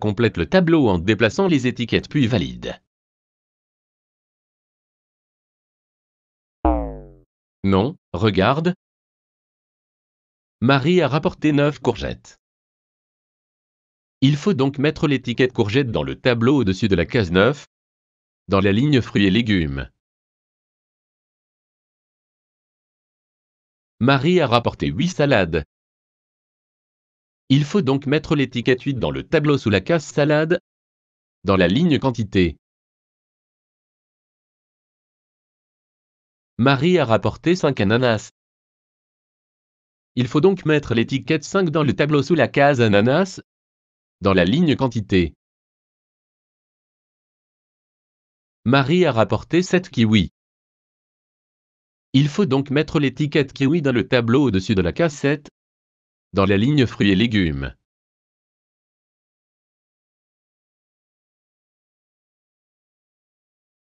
Complète le tableau en déplaçant les étiquettes puis valide. Non, regarde. Marie a rapporté 9 courgettes. Il faut donc mettre l'étiquette courgette dans le tableau au-dessus de la case 9, dans la ligne fruits et légumes. Marie a rapporté 8 salades, il faut donc mettre l'étiquette 8 dans le tableau sous la case salade, dans la ligne quantité. Marie a rapporté 5 ananas. Il faut donc mettre l'étiquette 5 dans le tableau sous la case ananas, dans la ligne quantité. Marie a rapporté 7 kiwis. Il faut donc mettre l'étiquette kiwi dans le tableau au-dessus de la case 7, dans la ligne fruits et légumes.